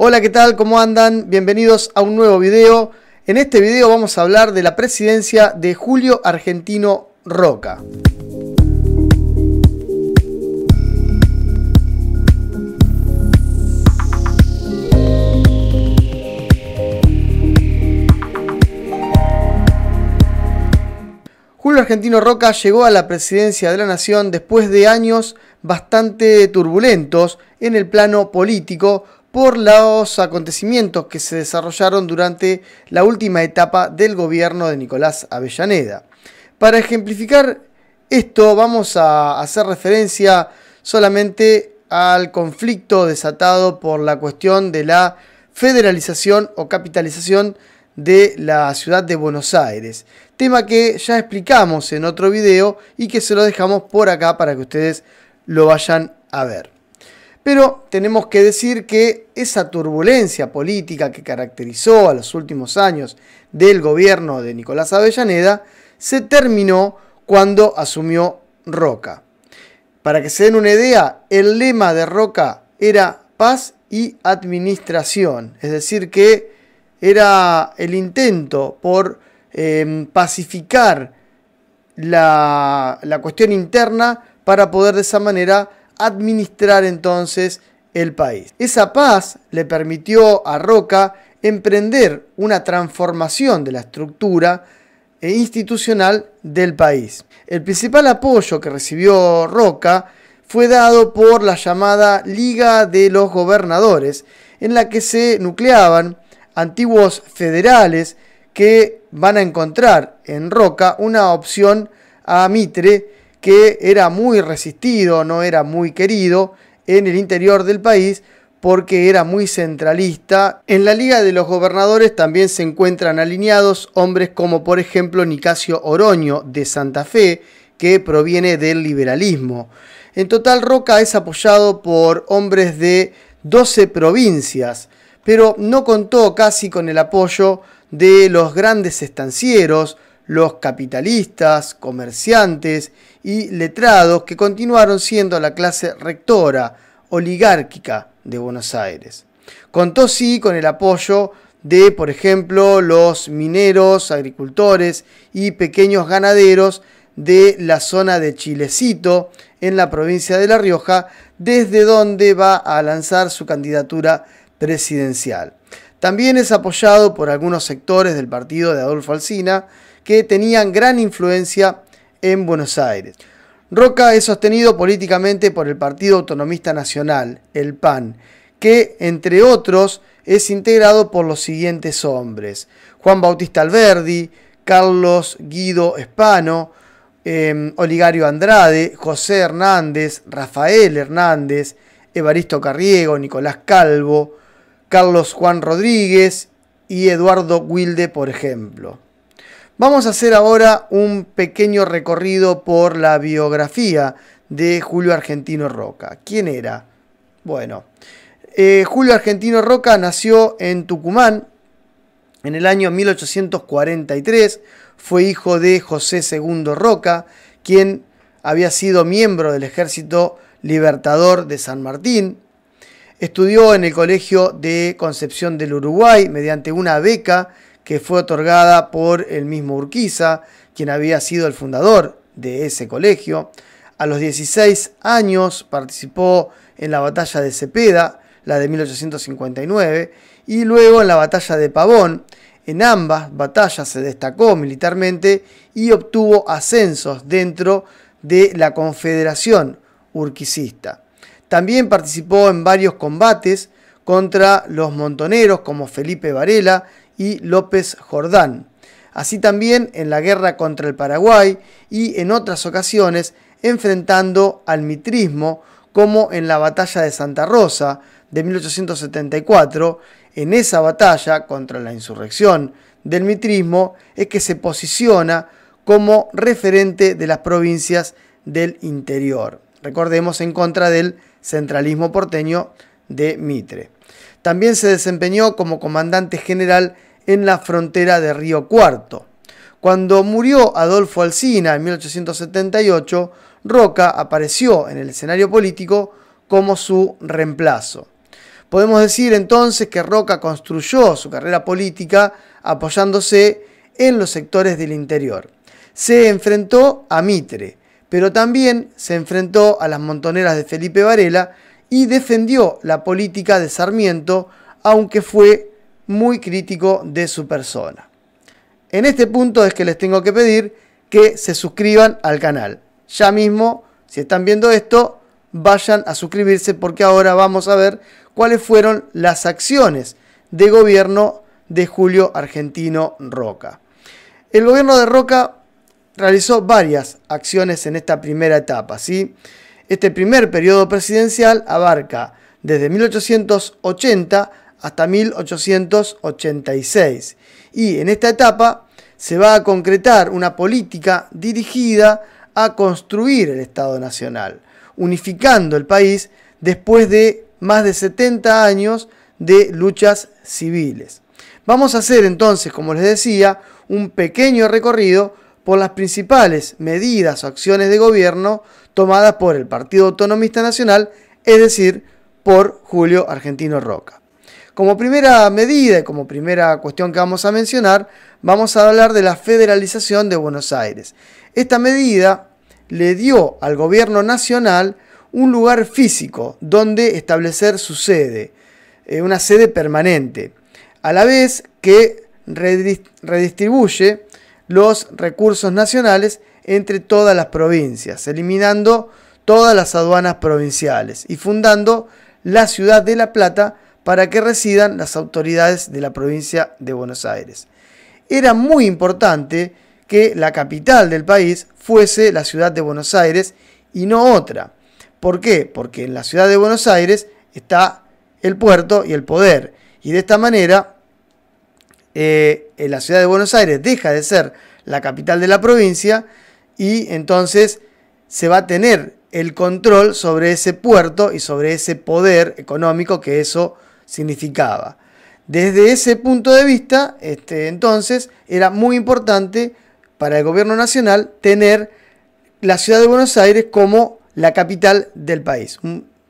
Hola, ¿qué tal? ¿Cómo andan? Bienvenidos a un nuevo video. En este video vamos a hablar de la presidencia de Julio Argentino Roca. Julio Argentino Roca llegó a la presidencia de la nación después de años bastante turbulentos en el plano político, por los acontecimientos que se desarrollaron durante la última etapa del gobierno de Nicolás Avellaneda. Para ejemplificar esto vamos a hacer referencia solamente al conflicto desatado por la cuestión de la federalización o capitalización de la ciudad de Buenos Aires. Tema que ya explicamos en otro video y que se lo dejamos por acá para que ustedes lo vayan a ver. Pero tenemos que decir que esa turbulencia política que caracterizó a los últimos años del gobierno de Nicolás Avellaneda se terminó cuando asumió Roca. Para que se den una idea, el lema de Roca era paz y administración, es decir, que era el intento por em, pacificar la cuestión interna para poder de esa manera administrar entonces el país. Esa paz le permitió a Roca emprender una transformación de la estructura e institucional del país. El principal apoyo que recibió Roca fue dado por la llamada Liga de los Gobernadores, en la que se nucleaban antiguos federales que van a encontrar en Roca una opción a Mitre que era muy resistido, no era muy querido en el interior del país porque era muy centralista. En la Liga de los Gobernadores también se encuentran alineados hombres como por ejemplo Nicasio Oroño de Santa Fe, que proviene del liberalismo. En total Roca es apoyado por hombres de 12 provincias, pero no contó casi con el apoyo de los grandes estancieros, los capitalistas, comerciantes y letrados que continuaron siendo la clase rectora oligárquica de Buenos Aires. Contó sí con el apoyo de, por ejemplo, los mineros, agricultores y pequeños ganaderos de la zona de Chilecito, en la provincia de La Rioja, desde donde va a lanzar su candidatura presidencial. También es apoyado por algunos sectores del partido de Adolfo Alsina, que tenían gran influencia en Buenos Aires. Roca es sostenido políticamente por el Partido Autonomista Nacional, el PAN, que, entre otros, es integrado por los siguientes hombres. Juan Bautista Alberdi, Carlos Guido Espano, em, Oligario Andrade, José Hernández, Rafael Hernández, Evaristo Carriego, Nicolás Calvo, Carlos Juan Rodríguez y Eduardo Wilde, por ejemplo. Vamos a hacer ahora un pequeño recorrido por la biografía de Julio Argentino Roca. ¿Quién era? Bueno, eh, Julio Argentino Roca nació en Tucumán en el año 1843. Fue hijo de José II Roca, quien había sido miembro del Ejército Libertador de San Martín. Estudió en el Colegio de Concepción del Uruguay mediante una beca que fue otorgada por el mismo Urquiza, quien había sido el fundador de ese colegio. A los 16 años participó en la batalla de Cepeda, la de 1859, y luego en la batalla de Pavón. En ambas batallas se destacó militarmente y obtuvo ascensos dentro de la Confederación Urquicista. También participó en varios combates contra los montoneros como Felipe Varela y López Jordán. Así también en la guerra contra el Paraguay y en otras ocasiones enfrentando al mitrismo, como en la batalla de Santa Rosa de 1874. En esa batalla contra la insurrección del mitrismo es que se posiciona como referente de las provincias del interior. Recordemos en contra del centralismo porteño de Mitre. También se desempeñó como comandante general en la frontera de Río Cuarto. Cuando murió Adolfo Alsina en 1878, Roca apareció en el escenario político como su reemplazo. Podemos decir entonces que Roca construyó su carrera política apoyándose en los sectores del interior. Se enfrentó a Mitre, pero también se enfrentó a las montoneras de Felipe Varela y defendió la política de Sarmiento, aunque fue muy crítico de su persona. En este punto es que les tengo que pedir que se suscriban al canal. Ya mismo, si están viendo esto, vayan a suscribirse porque ahora vamos a ver cuáles fueron las acciones de gobierno de Julio Argentino Roca. El gobierno de Roca realizó varias acciones en esta primera etapa. ¿sí? Este primer periodo presidencial abarca desde 1880 hasta 1886. Y en esta etapa se va a concretar una política dirigida a construir el Estado Nacional, unificando el país después de más de 70 años de luchas civiles. Vamos a hacer entonces, como les decía, un pequeño recorrido por las principales medidas o acciones de gobierno tomadas por el Partido Autonomista Nacional, es decir, por Julio Argentino Roca. Como primera medida y como primera cuestión que vamos a mencionar, vamos a hablar de la federalización de Buenos Aires. Esta medida le dio al gobierno nacional un lugar físico donde establecer su sede, eh, una sede permanente, a la vez que redistribuye los recursos nacionales entre todas las provincias, eliminando todas las aduanas provinciales y fundando la ciudad de La Plata para que residan las autoridades de la provincia de Buenos Aires. Era muy importante que la capital del país fuese la ciudad de Buenos Aires y no otra. ¿Por qué? Porque en la ciudad de Buenos Aires está el puerto y el poder. Y de esta manera, eh, en la ciudad de Buenos Aires deja de ser la capital de la provincia y entonces se va a tener el control sobre ese puerto y sobre ese poder económico que eso significaba. Desde ese punto de vista, este, entonces, era muy importante para el gobierno nacional tener la ciudad de Buenos Aires como la capital del país.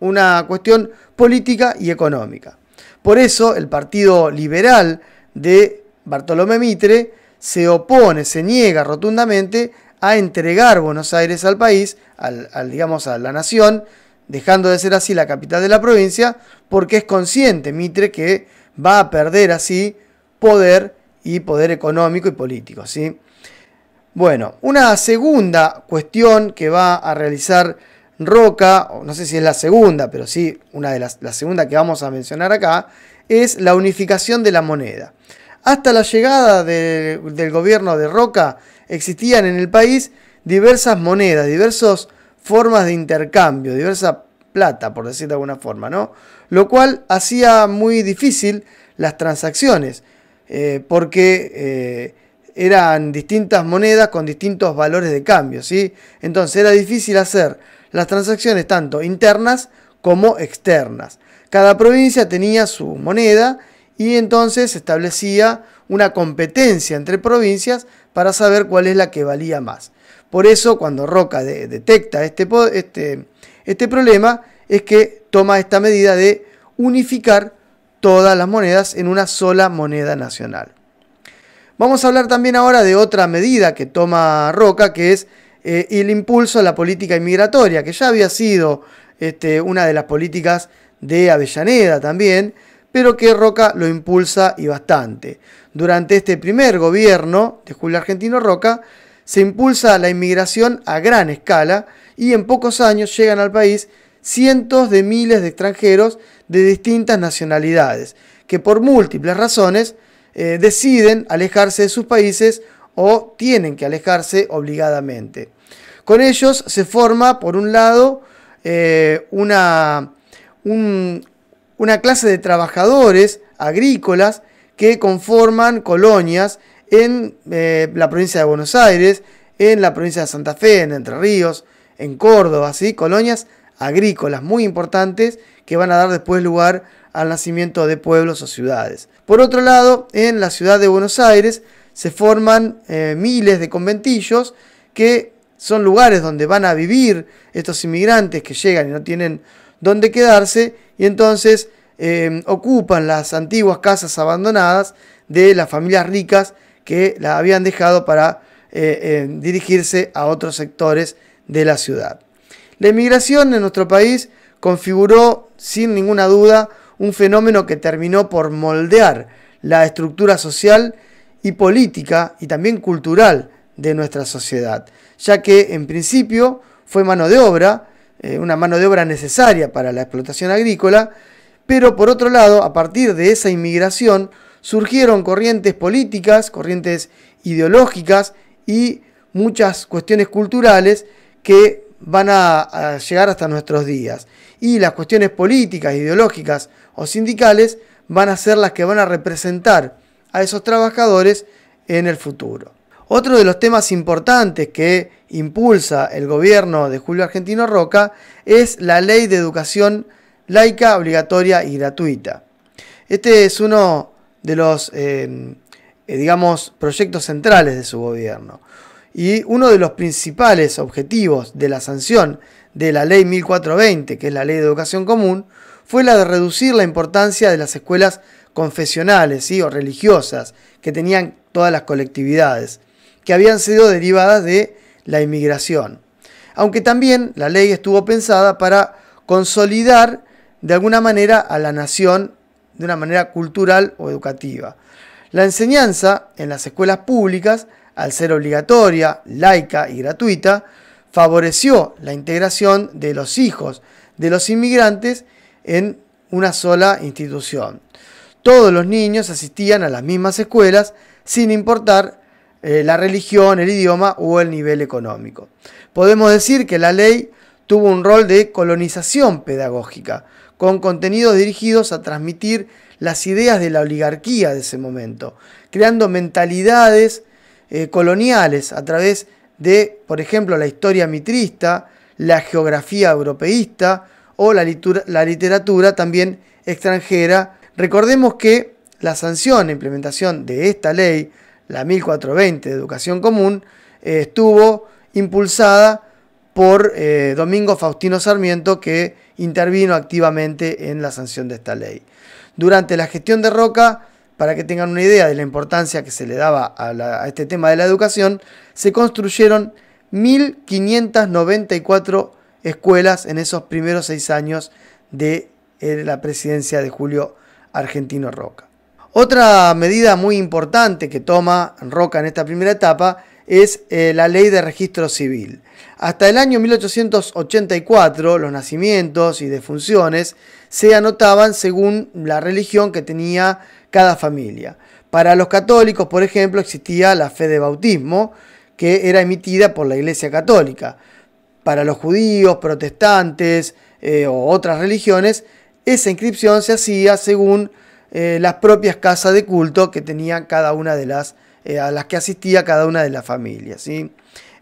Una cuestión política y económica. Por eso el Partido Liberal de Bartolomé Mitre se opone, se niega rotundamente a entregar Buenos Aires al país, al, digamos a la nación, dejando de ser así la capital de la provincia, porque es consciente Mitre que va a perder así poder y poder económico y político. ¿sí? Bueno, una segunda cuestión que va a realizar Roca, no sé si es la segunda, pero sí una de las la segunda que vamos a mencionar acá, es la unificación de la moneda. Hasta la llegada del gobierno de Roca existían en el país diversas monedas, diversos formas de intercambio, diversa plata, por decir de alguna forma, ¿no? Lo cual hacía muy difícil las transacciones, eh, porque eh, eran distintas monedas con distintos valores de cambio, ¿sí? Entonces era difícil hacer las transacciones tanto internas como externas. Cada provincia tenía su moneda y entonces se establecía una competencia entre provincias para saber cuál es la que valía más. Por eso, cuando Roca detecta este, este, este, problema, es que toma esta medida de unificar todas las monedas en una sola moneda nacional. Vamos a hablar también ahora de otra medida que toma Roca, que es eh, el impulso a la política inmigratoria, que ya había sido este, una de las políticas de Avellaneda también, pero que Roca lo impulsa y bastante. Durante este primer gobierno de Julio Argentino Roca, se impulsa la inmigración a gran escala y en pocos años llegan al país cientos de miles de extranjeros de distintas nacionalidades, que por múltiples razones eh, deciden alejarse de sus países o tienen que alejarse obligadamente. Con ellos se forma, por un lado, eh, una, una clase de trabajadores agrícolas que conforman colonias en eh, la provincia de Buenos Aires, en la provincia de Santa Fe, en Entre Ríos, en Córdoba, ¿sí? colonias agrícolas muy importantes que van a dar después lugar al nacimiento de pueblos o ciudades. Por otro lado, en la ciudad de Buenos Aires se forman eh, miles de conventillos que son lugares donde van a vivir estos inmigrantes que llegan y no tienen dónde quedarse y entonces eh, ocupan las antiguas casas abandonadas de las familias ricas que la habían dejado para eh, eh, dirigirse a otros sectores de la ciudad. La inmigración en nuestro país configuró sin ninguna duda un fenómeno que terminó por moldear la estructura social y política y también cultural de nuestra sociedad, ya que en principio fue mano de obra, eh, una mano de obra necesaria para la explotación agrícola, pero por otro lado, a partir de esa inmigración, surgieron corrientes políticas, corrientes ideológicas y muchas cuestiones culturales que van a, llegar hasta nuestros días. Y las cuestiones políticas, ideológicas o sindicales van a ser las que van a representar a esos trabajadores en el futuro. Otro de los temas importantes que impulsa el gobierno de Julio Argentino Roca es la ley de educación laica, obligatoria y gratuita. Este es uno de los, eh, eh, digamos, proyectos centrales de su gobierno. Y uno de los principales objetivos de la sanción de la ley 1420, que es la ley de educación común, fue la de reducir la importancia de las escuelas confesionales o religiosas que tenían todas las colectividades, que habían sido derivadas de la inmigración. Aunque también la ley estuvo pensada para consolidar de alguna manera a la nación de una manera cultural o educativa. La enseñanza en las escuelas públicas, al ser obligatoria, laica y gratuita, favoreció la integración de los hijos de los inmigrantes en una sola institución. Todos los niños asistían a las mismas escuelas sin importar eh, la religión, el idioma o el nivel económico. Podemos decir que la ley tuvo un rol de colonización pedagógica, con contenidos dirigidos a transmitir las ideas de la oligarquía de ese momento, creando mentalidades eh, coloniales a través de, por ejemplo, la historia mitrista, la geografía europeísta o la, literatura también extranjera. Recordemos que la sanción e implementación de esta ley, la 1420 de educación común, eh, estuvo impulsada por eh, Domingo Faustino Sarmiento, que intervino activamente en la sanción de esta ley. Durante la gestión de Roca, para que tengan una idea de la importancia que se le daba a, este tema de la educación, se construyeron 1.594 escuelas en esos primeros seis años de eh, la presidencia de Julio Argentino Roca. Otra medida muy importante que toma Roca en esta primera etapa es eh, la ley de registro civil. Hasta el año 1884 los nacimientos y defunciones se anotaban según la religión que tenía cada familia. Para los católicos, por ejemplo, existía la fe de bautismo, que era emitida por la Iglesia Católica. Para los judíos, protestantes u eh, o otras religiones, esa inscripción se hacía según eh, las propias casas de culto que tenía cada una de las eh, a las que asistía cada una de las familias.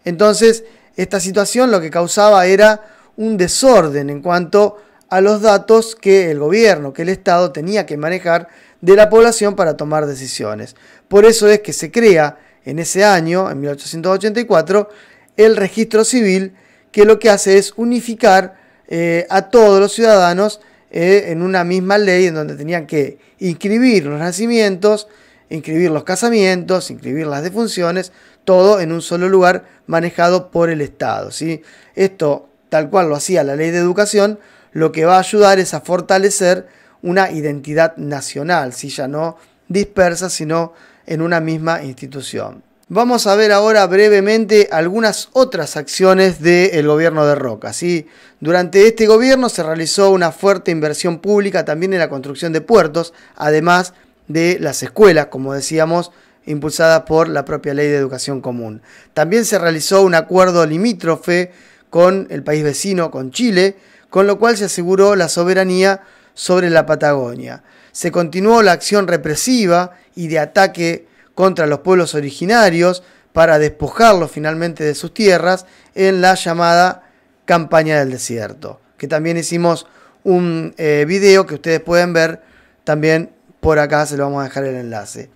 Entonces, esta situación lo que causaba era un desorden en cuanto a los datos que el gobierno, que el Estado tenía que manejar de la población para tomar decisiones. Por eso es que se crea en ese año, en 1884, el registro civil que lo que hace es unificar eh, a todos los ciudadanos eh, en una misma ley en donde tenían que inscribir los nacimientos, inscribir los casamientos, inscribir las defunciones, todo en un solo lugar manejado por el Estado. ¿sí? Esto, tal cual lo hacía la ley de educación, lo que va a ayudar es a fortalecer una identidad nacional, si ya no dispersa, sino en una misma institución. Vamos a ver ahora brevemente algunas otras acciones del gobierno de Roca. ¿sí? Durante este gobierno se realizó una fuerte inversión pública también en la construcción de puertos, además de las escuelas, como decíamos, impulsada por la propia Ley de Educación Común. También se realizó un acuerdo limítrofe con el país vecino, con Chile, con lo cual se aseguró la soberanía sobre la Patagonia. Se continuó la acción represiva y de ataque contra los pueblos originarios para despojarlos finalmente de sus tierras en la llamada campaña del desierto, que también hicimos un eh, video que ustedes pueden ver también por acá, se lo vamos a dejar el enlace.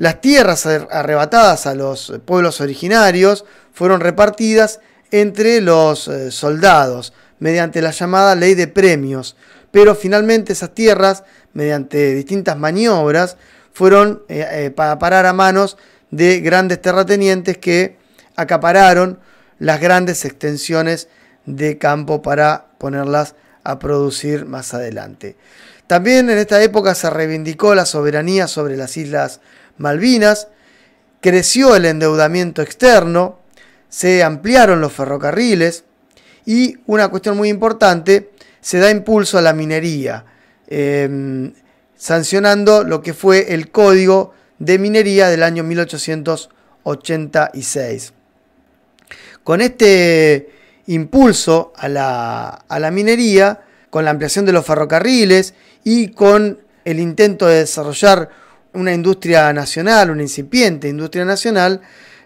Las tierras arrebatadas a los pueblos originarios fueron repartidas entre los eh, soldados mediante la llamada ley de premios, pero finalmente esas tierras, mediante distintas maniobras, fueron eh, eh, para parar a manos de grandes terratenientes que acapararon las grandes extensiones de campo para ponerlas a producir más adelante. También en esta época se reivindicó la soberanía sobre las islas Malvinas, creció el endeudamiento externo, se ampliaron los ferrocarriles y una cuestión muy importante, se da impulso a la minería, em, sancionando lo que fue el Código de Minería del año 1886. Con este impulso a la, a la minería, con la ampliación de los ferrocarriles y con el intento de desarrollar una industria nacional, una incipiente industria nacional,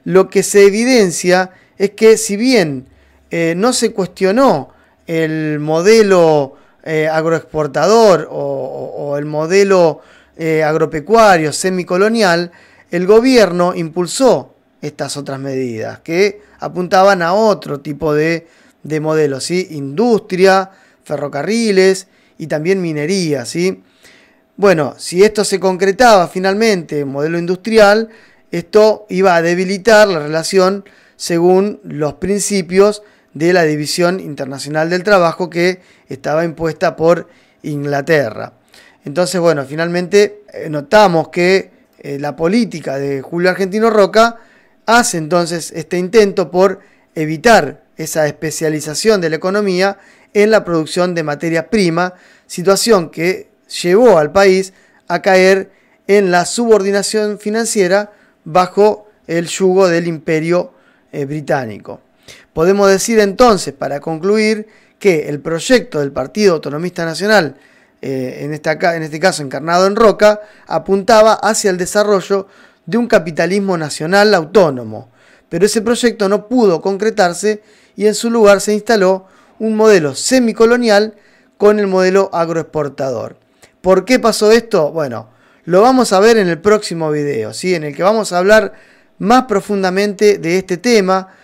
lo que se evidencia es que si bien eh, no se cuestionó el modelo eh, agroexportador o, el modelo eh, agropecuario semicolonial, el gobierno impulsó estas otras medidas que apuntaban a otro tipo de, de modelos, ¿sí? industria, ferrocarriles y también minería. ¿sí? Bueno, si esto se concretaba finalmente en modelo industrial, esto iba a debilitar la relación según los principios de la División Internacional del Trabajo que estaba impuesta por Inglaterra. Entonces, bueno, finalmente eh, notamos que eh, la política de Julio Argentino Roca hace entonces este intento por evitar esa especialización de la economía en la producción de materia prima, situación que llevó al país a caer en la subordinación financiera bajo el yugo del imperio eh, británico. Podemos decir entonces, para concluir, que el proyecto del Partido Autonomista Nacional, eh, en, en este caso encarnado en Roca, apuntaba hacia el desarrollo de un capitalismo nacional autónomo, pero ese proyecto no pudo concretarse y en su lugar se instaló un modelo semicolonial con el modelo agroexportador. ¿Por qué pasó esto? Bueno, lo vamos a ver en el próximo video, ¿sí? en el que vamos a hablar más profundamente de este tema,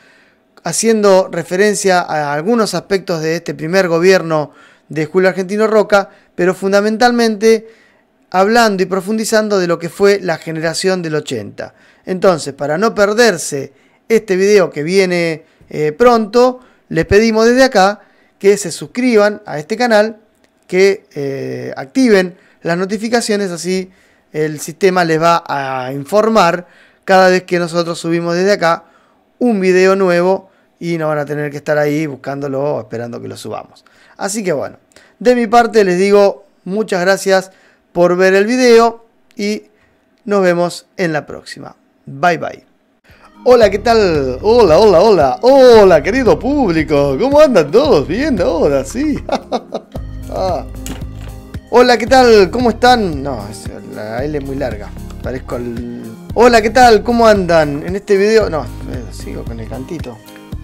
haciendo referencia a algunos aspectos de este primer gobierno de Julio Argentino Roca, pero fundamentalmente hablando y profundizando de lo que fue la generación del 80. Entonces, para no perderse este video que viene eh, pronto, les pedimos desde acá que se suscriban a este canal que eh, activen las notificaciones, así el sistema les va a informar cada vez que nosotros subimos desde acá un video nuevo y no van a tener que estar ahí buscándolo esperando que lo subamos. Así que bueno, de mi parte les digo muchas gracias por ver el video y nos vemos en la próxima. Bye bye. Hola, ¿qué tal? Hola, hola, hola. Hola, querido público. ¿Cómo andan todos? Bien, ahora sí. Ah. Hola, ¿qué tal? ¿Cómo están? No, la L es muy larga. Parezco al... Hola, ¿qué tal? ¿Cómo andan? En este video... No, sigo con el cantito.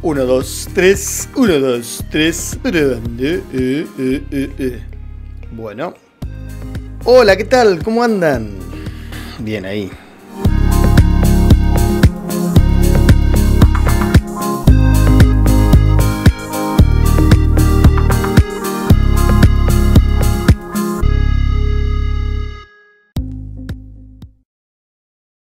1, 2, 3, 1, 2, 3. Bueno. Hola, ¿qué tal? ¿Cómo andan? Bien ahí.